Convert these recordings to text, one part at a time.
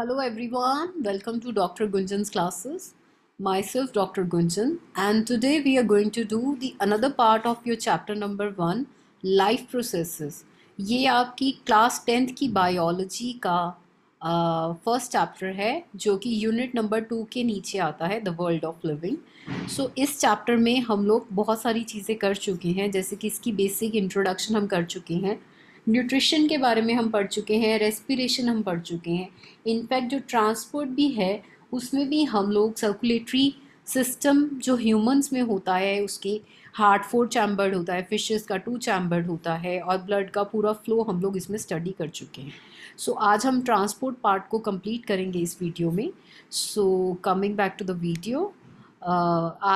Hello everyone, welcome to Dr. Gunjan's classes. Myself Dr. Gunjan and today we are going to do the another part of your chapter number one life processes ये आपकी class tenth की biology का first chapter है जो कि unit number two के नीचे आता है the world of living so इस चैप्टर में हम लोग बहुत सारी चीज़ें कर चुके हैं जैसे कि इसकी बेसिक इंट्रोडक्शन हम कर चुके हैं न्यूट्रिशन के बारे में हम पढ़ चुके हैं रेस्पिरेशन हम पढ़ चुके हैं इनफैक्ट जो ट्रांसपोर्ट भी है उसमें भी हम लोग सर्कुलेटरी सिस्टम जो ह्यूमंस में होता है उसके हार्ट फोर चैम्बर्ड होता है फिशेस का टू चैम्बर्ड होता है और ब्लड का पूरा फ्लो हम लोग इसमें स्टडी कर चुके हैं सो so, आज हम ट्रांसपोर्ट पार्ट को कंप्लीट करेंगे इस वीडियो में so coming back to the video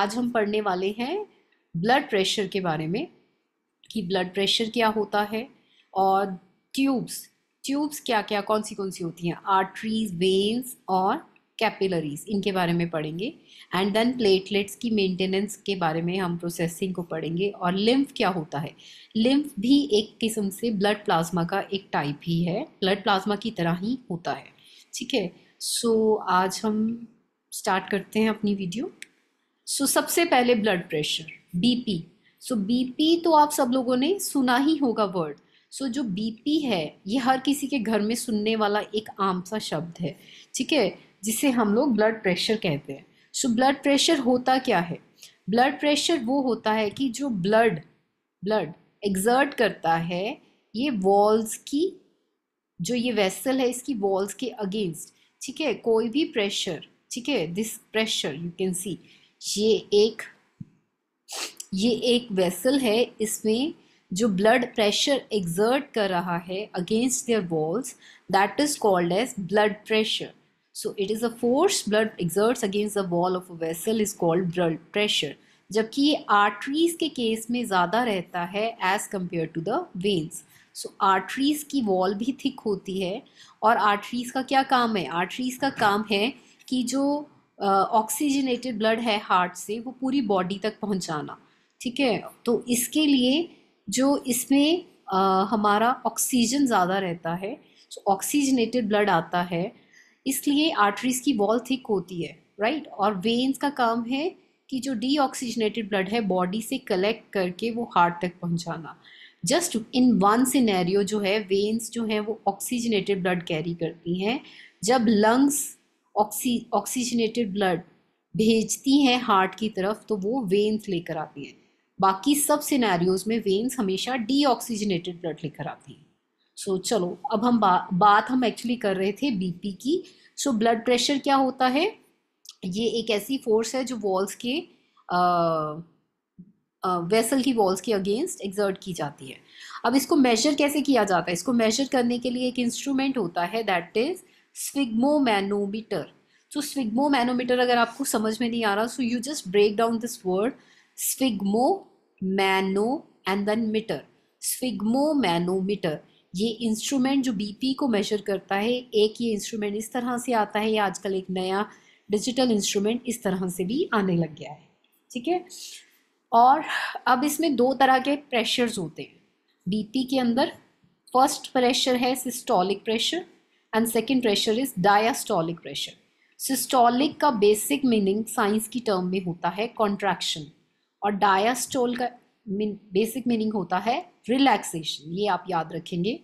आज हम पढ़ने वाले हैं ब्लड प्रेशर के बारे में कि ब्लड प्रेशर क्या होता है और ट्यूब्स ट्यूब्स क्या क्या कौन सी कौन सी होती हैं आर्टरीज वेन्स और कैपिलरीज इनके बारे में पढ़ेंगे एंड देन प्लेटलेट्स की मेंटेनेंस के बारे में हम प्रोसेसिंग को पढ़ेंगे और लिम्फ क्या होता है लिम्फ भी एक किस्म से ब्लड प्लाज्मा का एक टाइप ही है ब्लड प्लाज्मा की तरह ही होता है ठीक है सो so, आज हम स्टार्ट करते हैं अपनी वीडियो सो so, सबसे पहले blood pressure BP so BP तो आप सब लोगों ने सुना ही होगा वर्ड सो so, जो बीपी है ये हर किसी के घर में सुनने वाला एक आम सा शब्द है ठीक है जिसे हम लोग ब्लड प्रेशर कहते हैं सो so, ब्लड प्रेशर होता क्या है ब्लड प्रेशर वो होता है कि जो ब्लड ब्लड एग्जर्ट करता है ये वॉल्स की जो ये वेसल है इसकी वॉल्स के अगेंस्ट ठीक है कोई भी प्रेशर ठीक है this pressure you can see ये एक ये एक वेसल है इसमें जो ब्लड प्रेशर एग्जर्ट कर रहा है against their walls that is called as blood pressure so it is a force blood exerts against the wall of a vessel is called blood pressure जबकि ये आर्टरीज के case में ज़्यादा रहता है as compare to the veins so arteries की wall भी thick होती है और आर्टरीज का क्या काम है आर्टरीज का काम है कि जो ऑक्सीजनेटेड uh, ब्लड है हार्ट से वो पूरी बॉडी तक पहुंचाना ठीक है तो इसके लिए जो इसमें आ, हमारा ऑक्सीजन ज़्यादा रहता है सो ऑक्सीजनेटेड ब्लड आता है इसलिए आर्टरीज की वॉल थिक होती है राइट right? और वेन्स का काम है कि जो डी ऑक्सीजनेटेड ब्लड है बॉडी से कलेक्ट करके वो हार्ट तक पहुंचाना जस्ट इन वन सिनेरियो जो है वेन्स जो हैं वो ऑक्सीजनेटेड ब्लड कैरी करती हैं जब लंग्स ऑक्सी ऑक्सीजनेटेड ब्लड भेजती हैं हार्ट की तरफ तो वो वेन्स लेकर आती हैं बाकी सब सिनेरियोज में वेन्स हमेशा डीऑक्सीजनेटेड ब्लड लेकर आते हैं सो so, चलो अब हम बा, बात हम एक्चुअली कर रहे थे बीपी की सो ब्लड प्रेशर क्या होता है ये एक ऐसी फोर्स है जो वॉल्स के वेसल की वॉल्स के अगेंस्ट एग्जर्ट की जाती है अब इसको मेजर कैसे किया जाता है इसको मेजर करने के लिए एक इंस्ट्रूमेंट होता है दैट इज स्विग्मोमैनोमीटर तो स्विग्मोमैनोमीटर अगर आपको समझ में नहीं आ रहा so you just break down this word sphygmo mano and then meter sphygmomanometer ये इंस्ट्रूमेंट जो बीपी को मेजर करता है एक ये इंस्ट्रूमेंट इस तरह से आता है या आजकल एक नया डिजिटल इंस्ट्रूमेंट इस तरह से भी आने लग गया है ठीक है और अब इसमें दो तरह के प्रेशर्स होते हैं बीपी के अंदर फर्स्ट प्रेशर है systolic pressure and second pressure is diastolic pressure systolic का बेसिक मीनिंग साइंस की टर्म में होता है कॉन्ट्रैक्शन और डायास्टोल का बेसिक मीनिंग होता है रिलैक्सेशन ये आप याद रखेंगे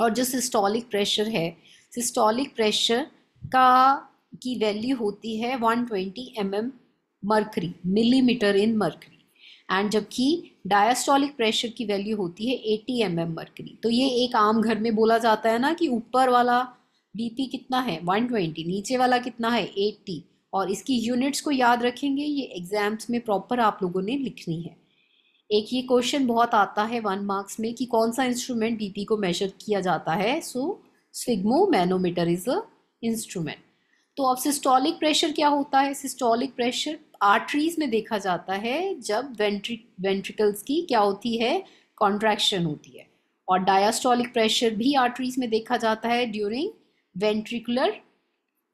और जो सिस्टोलिक प्रेशर है सिस्टोलिक प्रेशर का की वैल्यू होती है 120 twenty M M mercury millimetre in mercury and जबकि डायास्टोलिक प्रेशर की वैल्यू होती है 80 एम एम मर्करी तो ये एक आम घर में बोला जाता है ना कि ऊपर वाला बीपी कितना है 120 नीचे वाला कितना है 80 और इसकी यूनिट्स को याद रखेंगे ये एग्ज़ाम्स में प्रॉपर आप लोगों ने लिखनी है एक ये क्वेश्चन बहुत आता है वन मार्क्स में कि कौन सा इंस्ट्रूमेंट बीपी को मेजर किया जाता है so sphygmomanometer is a instrument तो अब सिस्टोलिक प्रेशर क्या होता है सिस्टोलिक प्रेशर आर्टरीज में देखा जाता है जब वेंट्रिक वेंट्रिकल्स की क्या होती है कॉन्ट्रैक्शन होती है और डायास्टोलिक प्रेशर भी आर्टरीज में देखा जाता है ड्यूरिंग वेंट्रिकुलर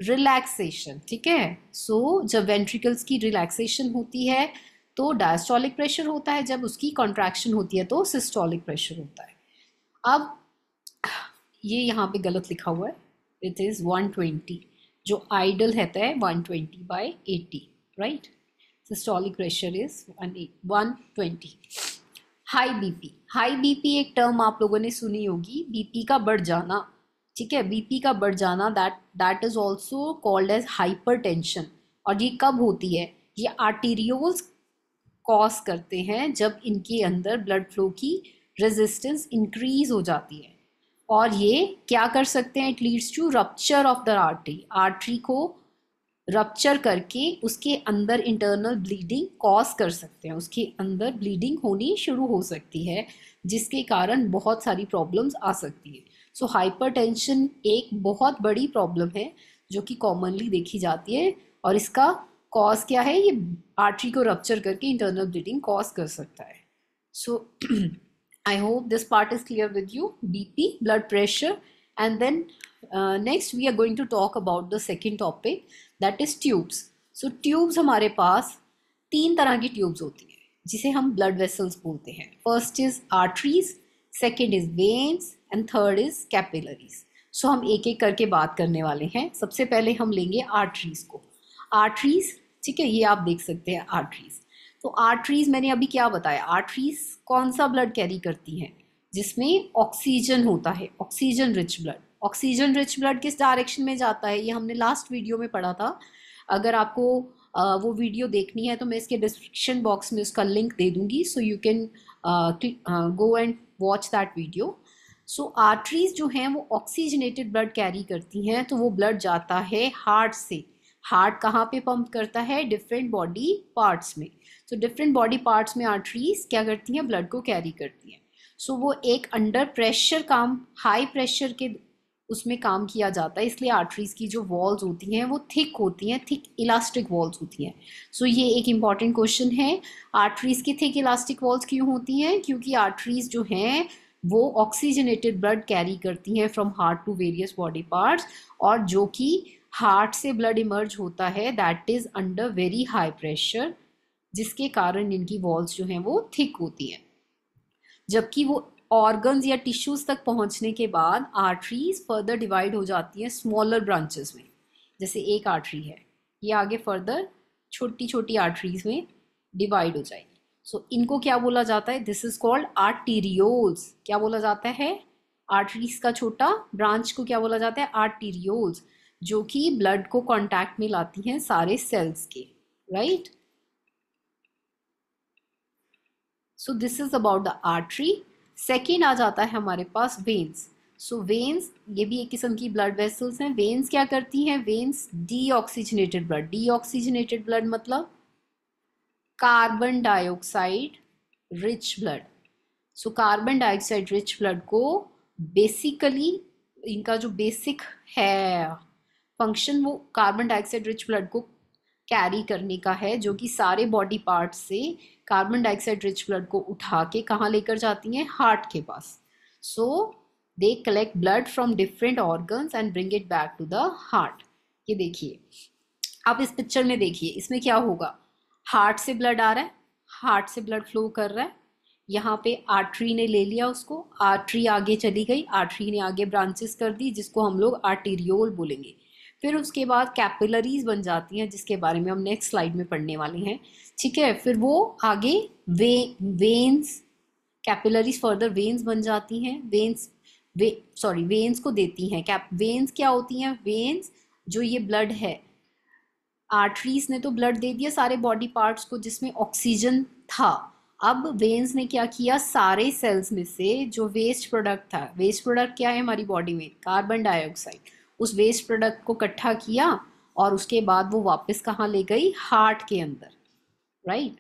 रिलैक्सेशन ठीक है सो so, जब वेंट्रिकल्स की रिलैक्सेशन होती है तो डायस्टॉलिक प्रेशर होता है जब उसकी कॉन्ट्रैक्शन होती है तो सिस्टॉलिक प्रेशर होता है अब ये यहाँ पे गलत लिखा हुआ है इट इज़ 120 जो आइडल रहता है 120 twenty by eighty right systolic pressure is one twenty high BP high BP एक टर्म आप लोगों ने सुनी होगी बीपी का बढ़ जाना ठीक है बीपी का बढ़ जाना that that is also called as hypertension और ये कब होती है ये आर्टीरियोल्स कॉज करते हैं जब इनके अंदर ब्लड फ्लो की रेजिस्टेंस इंक्रीज हो जाती है और ये क्या कर सकते हैं it leads to rupture of the artery artery को रप्चर करके उसके अंदर इंटरनल ब्लीडिंग कॉज कर सकते हैं उसके अंदर ब्लीडिंग होनी शुरू हो सकती है जिसके कारण बहुत सारी प्रॉब्लम्स आ सकती है सो हाइपरटेंशन एक बहुत बड़ी प्रॉब्लम है जो कि कॉमनली देखी जाती है और इसका कॉज क्या है ये आर्टरी को रप्चर करके इंटरनल ब्लीडिंग कॉज कर सकता है so I hope this part is clear with you BP blood pressure and then next we are going to talk about the second topic that is tubes so tubes हमारे पास तीन तरह की tubes होती हैं जिसे हम ब्लड वेसल्स बोलते हैं first is arteries second is veins and third is capillaries so हम एक एक करके बात करने वाले हैं सबसे पहले हम लेंगे आर्टरीज को आर्टरीज ठीक है ये आप देख सकते हैं आर्टरीज तो आर्टरीज मैंने अभी क्या बताया आर्टरीज कौन सा ब्लड कैरी करती हैं जिसमें ऑक्सीजन होता है oxygen rich blood oxygen rich blood किस डायरेक्शन में जाता है ये हमने लास्ट वीडियो में पढ़ा था अगर आपको वो वीडियो देखनी है तो मैं इसके डिस्क्रिप्शन बॉक्स में उसका लिंक दे दूंगी so you can go and watch that video so arteries जो हैं वो ऑक्सीजनेटेड ब्लड कैरी करती हैं तो वो ब्लड जाता है हार्ट से हार्ट कहाँ पे पंप करता है डिफरेंट बॉडी पार्ट्स में सो डिफरेंट बॉडी पार्ट्स में आर्टरीज क्या करती हैं ब्लड को कैरी करती हैं सो so, वो एक अंडर प्रेशर काम हाई प्रेशर के उसमें काम किया जाता है इसलिए आर्टरीज की जो वॉल्स होती हैं वो थिक होती हैं थिक इलास्टिक वॉल्स होती हैं सो so, ये एक इम्पॉर्टेंट क्वेश्चन है आर्टरीज की थिक इलास्टिक वॉल्स क्यों होती हैं क्योंकि आर्टरीज जो हैं वो ऑक्सीजनेटेड ब्लड कैरी करती हैं from heart to various body parts और जो कि हार्ट से ब्लड इमर्ज होता है that is under very high pressure जिसके कारण इनकी वॉल्स जो हैं वो थिक होती हैं जबकि वो ऑर्गन्स या टिश्यूज तक पहुंचने के बाद आर्टरीज फर्दर डिवाइड हो जाती हैं स्मॉलर ब्रांचेस में जैसे एक आर्टरी है ये आगे फर्दर छोटी छोटी आर्टरीज में डिवाइड हो जाएगी सो so, इनको क्या बोला जाता है दिस इज कॉल्ड आर्टीरियोल्स क्या बोला जाता है आर्टरीज का छोटा ब्रांच को क्या बोला जाता है आर्टीरियोल्स जो कि ब्लड को कॉन्टैक्ट में लाती हैं सारे सेल्स के right so this is about the artery second आ जाता है हमारे पास वेन्स सो वेन्स ये भी एक किस्म की ब्लड वेसल्स हैं वेन्स क्या करती हैं veins deoxygenated blood deoxygenated blood मतलब carbon dioxide rich blood so carbon dioxide rich blood को बेसिकली इनका जो बेसिक है फंक्शन वो कार्बन डाइऑक्साइड रिच ब्लड को कैरी करने का है जो कि सारे बॉडी पार्ट से कार्बन डाइऑक्साइड रिच ब्लड को उठा के कहाँ लेकर जाती हैं हार्ट के पास so they collect blood from different organs and bring it back to the heart ये देखिए आप इस पिक्चर में देखिए इसमें क्या होगा हार्ट से ब्लड आ रहा है हार्ट से ब्लड फ्लो कर रहा है यहाँ पे आर्टरी ने ले लिया उसको आर्टरी आगे चली गई आर्टरी ने आगे ब्रांचेस कर दी जिसको हम लोग आर्टीरियोल बोलेंगे फिर उसके बाद कैपिलरीज बन जाती हैं जिसके बारे में हम नेक्स्ट स्लाइड में पढ़ने वाले हैं ठीक है फिर वो आगे वे वेन्स कैपिलरीज फर्दर वेन्स बन जाती हैं वेन्स वे सॉरी वेन्स को देती हैं कैप वेन्स क्या होती हैं वेन्स जो ये ब्लड है आर्टरीज ने तो ब्लड दे दिया सारे बॉडी पार्ट्स को जिसमें ऑक्सीजन था अब वेन्स ने क्या किया सारे सेल्स में से जो वेस्ट प्रोडक्ट था वेस्ट प्रोडक्ट क्या है हमारी बॉडी में कार्बन डाइऑक्साइड उस वेस्ट प्रोडक्ट को इकट्ठा किया और उसके बाद वो वापस कहाँ ले गई हार्ट के अंदर राइट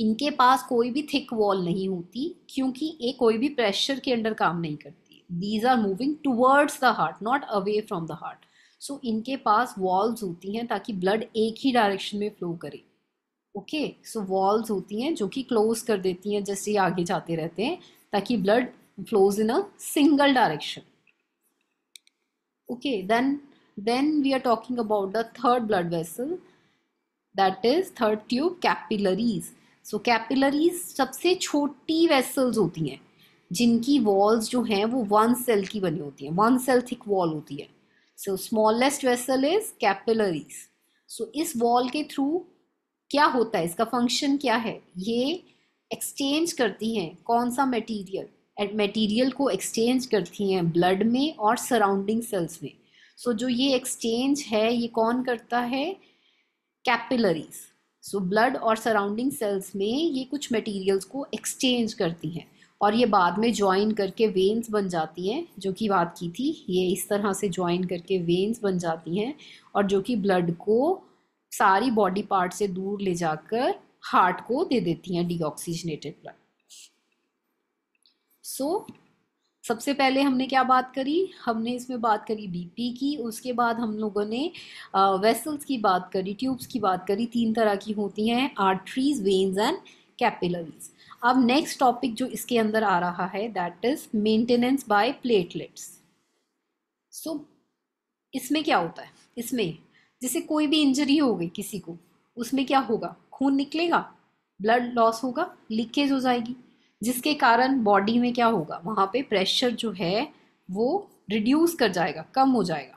इनके पास कोई भी थिक वॉल नहीं होती क्योंकि ये कोई भी प्रेशर के अंडर काम नहीं करती these are moving towards the heart not away from the heart so इनके पास वॉल्स होती हैं ताकि ब्लड एक ही डायरेक्शन में फ्लो करे ओके सो वॉल्स होती हैं जो कि क्लोज कर देती हैं जैसे आगे जाते रहते हैं ताकि blood flows in a single direction okay then then we are talking about the third blood vessel that is third tube capillaries so capillaries सबसे छोटी vessels होती हैं जिनकी walls जो हैं वो one cell की बनी होती हैं one cell thick wall होती है so smallest vessel is capillaries so इस wall के through क्या होता है इसका function क्या है ये exchange करती हैं कौन सा material एट मटेरियल को एक्सचेंज करती हैं ब्लड में और सराउंडिंग सेल्स में सो so, जो ये एक्सचेंज है ये कौन करता है कैपिलरीज सो ब्लड और सराउंडिंग सेल्स में ये कुछ मटेरियल्स को एक्सचेंज करती हैं और ये बाद में ज्वाइन करके वेन्स बन जाती हैं जो कि बात की थी ये इस तरह से ज्वाइन करके वेन्स बन जाती हैं और जो कि ब्लड को सारी बॉडी पार्ट से दूर ले जाकर हार्ट को दे देती हैं डीऑक्सीजनेटेड ब्लड सो so, सबसे पहले हमने क्या बात करी हमने इसमें बात करी बीपी की उसके बाद हम लोगों ने वेसल्स की बात करी ट्यूब्स की बात करी तीन तरह की होती हैं आर्टरीज वेन्स एंड कैपिलरीज अब नेक्स्ट टॉपिक जो इसके अंदर आ रहा है that is maintenance by platelets so इसमें क्या होता है इसमें जैसे कोई भी इंजरी हो गई किसी को उसमें क्या होगा खून निकलेगा ब्लड लॉस होगा लीकेज हो जाएगी जिसके कारण बॉडी में क्या होगा वहाँ पे प्रेशर जो है वो रिड्यूस कर जाएगा कम हो जाएगा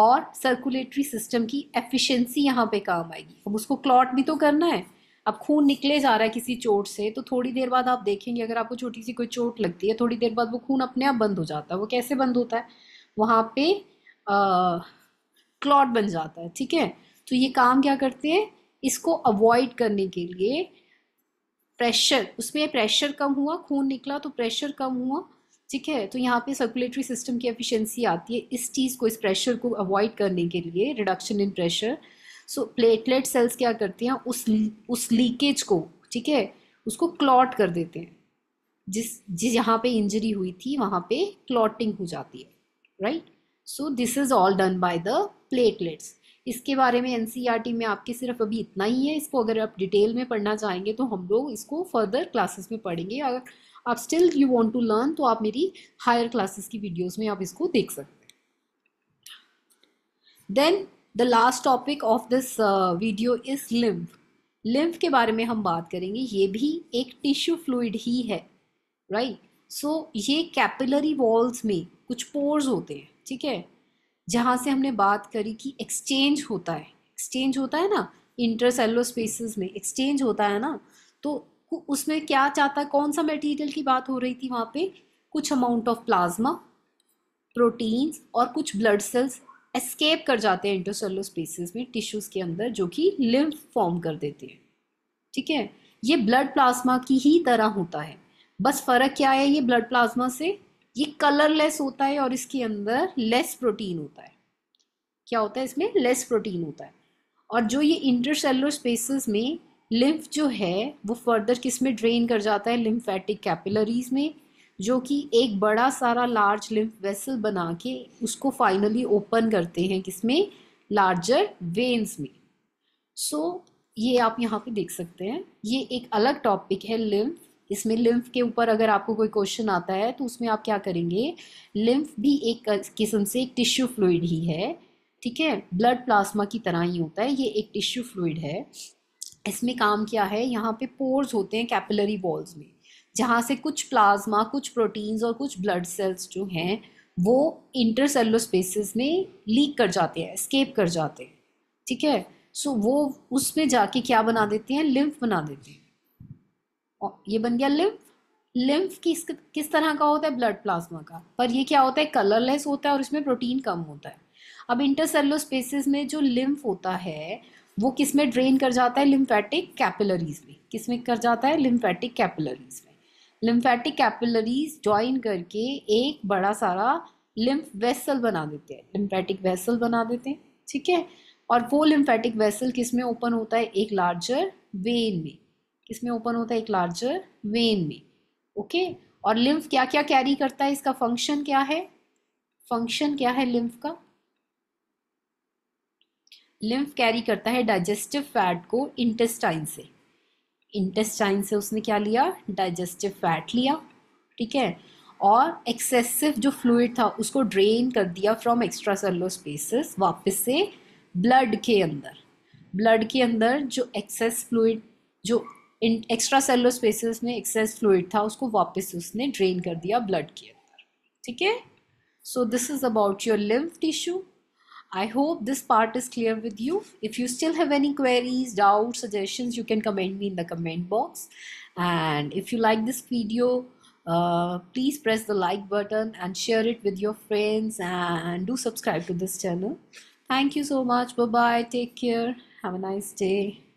और सर्कुलेटरी सिस्टम की एफिशिएंसी यहाँ पे काम आएगी अब उसको क्लॉट भी तो करना है अब खून निकले जा रहा है किसी चोट से तो थोड़ी देर बाद आप देखेंगे अगर आपको छोटी सी कोई चोट लगती है थोड़ी देर बाद वो खून अपने आप बंद हो जाता है वो कैसे बंद होता है वहाँ पे क्लॉट बन जाता है ठीक है तो ये काम क्या करते हैं इसको अवॉइड करने के लिए प्रेशर उसमें प्रेशर कम हुआ खून निकला तो प्रेशर कम हुआ ठीक है तो यहाँ पे सर्कुलेटरी सिस्टम की एफिशिएंसी आती है इस चीज़ को इस प्रेशर को अवॉइड करने के लिए reduction in pressure so platelet cells क्या करते हैं उस उस लीकेज को ठीक है उसको क्लॉट कर देते हैं जिस जिस यहाँ पे इंजरी हुई थी वहाँ पे क्लॉटिंग हो जाती है right so this is all done by the platelets इसके बारे में एन e में आपके सिर्फ अभी इतना ही है इसको अगर आप डिटेल में पढ़ना चाहेंगे तो हम लोग इसको फर्दर क्लासेस में पढ़ेंगे अगर आप still you want to learn तो आप मेरी हायर क्लासेस की वीडियोज़ में आप इसको देख सकते then the last topic of this video is lymph lymph के बारे में हम बात करेंगे ये भी एक टिश्यू फ्लूड ही है राइट right? सो so, ये कैपिलरी वॉल्स में कुछ पोर्स होते हैं ठीक है जहाँ से हमने बात करी कि एक्सचेंज होता है एक्सचेंज होता है ना सेलो स्पेसिस में एक्सचेंज होता है ना तो उसमें क्या चाहता है कौन सा मटेरियल की बात हो रही थी वहाँ पे कुछ अमाउंट ऑफ प्लाज्मा प्रोटीन्स और कुछ ब्लड सेल्स एस्केप कर जाते हैं सेलो स्पेसिस में टिश्यूज़ के अंदर जो कि लिम्फ फॉर्म कर देते हैं ठीक है ये ब्लड प्लाज्मा की ही तरह होता है बस फ़र्क क्या है ये ब्लड प्लाज्मा से ये कलरलेस होता है और इसके अंदर लेस प्रोटीन होता है क्या होता है इसमें लेस प्रोटीन होता है और जो ये इंटरसेलुलर स्पेसेस में लिम्फ जो है वो फर्दर किस में ड्रेन कर जाता है लिम्फेटिक कैपिलरीज में जो कि एक बड़ा सारा लार्ज लिम्फ वेसल बना के उसको फाइनली ओपन करते हैं किसमें लार्जर वेन्स में सो so, ये आप यहाँ पे देख सकते हैं ये एक अलग टॉपिक है लिम्फ इसमें लिम्फ के ऊपर अगर आपको कोई क्वेश्चन आता है तो उसमें आप क्या करेंगे लिम्फ भी एक किस्म से एक टिश्यू फ्लूड ही है ठीक है ब्लड प्लाज्मा की तरह ही होता है ये एक टिश्यू फ्लूड है इसमें काम क्या है यहाँ पे पोर्स होते हैं कैपिलरी वॉल्स में जहाँ से कुछ प्लाज्मा कुछ प्रोटीन्स और कुछ ब्लड सेल्स जो हैं वो इंटरसेलुलर स्पेसिस में लीक कर जाते हैं स्केप कर जाते हैं ठीक है सो so, वो उसमें जाके क्या बना देते हैं लिम्फ बना देते हैं ये बन गया लिम्फ लिम्फ किस किस तरह का होता है ब्लड प्लाज्मा का पर ये क्या होता है कलरलेस होता है और इसमें प्रोटीन कम होता है अब इंटरसेलो स्पेसिस में जो लिम्फ होता है वो किस में ड्रेन कर जाता है लिम्फेटिक कैपिलरीज में किस में कर जाता है लिम्फेटिक कैपिलरीज में लिम्फेटिक कैपिलरीज ज्वाइन करके एक बड़ा सारा लिम्फ वेसल बना देते हैं लिम्फेटिक वेसल बना देते हैं ठीक है और वो लिम्फेटिक वेसल किस में ओपन होता है एक लार्जर वेन में इसमें ओपन होता है एक लार्जर वेन में ओके okay? और लिम्फ क्या क्या कैरी करता है इसका फंक्शन क्या है फंक्शन क्या है लिम्फ का लिम्फ कैरी करता है डाइजेस्टिव फैट को इंटेस्टाइन से इंटेस्टाइन से उसने क्या लिया डाइजेस्टिव फैट लिया ठीक है और एक्सेसिव जो फ्लूड था उसको ड्रेन कर दिया फ्रॉम एक्स्ट्रा सेलो स्पेसिस वापस से ब्लड के अंदर ब्लड के अंदर जो एक्सेस फ्लूड जो In extracellular spaces, स्पेसेस में एक्सेस फ्लूड था उसको वापस उसने ड्रेन कर दिया so this is about your lymph tissue i hope this part is clear with you if you still have any queries doubts suggestions you can comment me in the comment box and if you like this video uh, please press the like button and share it with your friends and do subscribe to this channel thank you so much bye bye take care have a nice day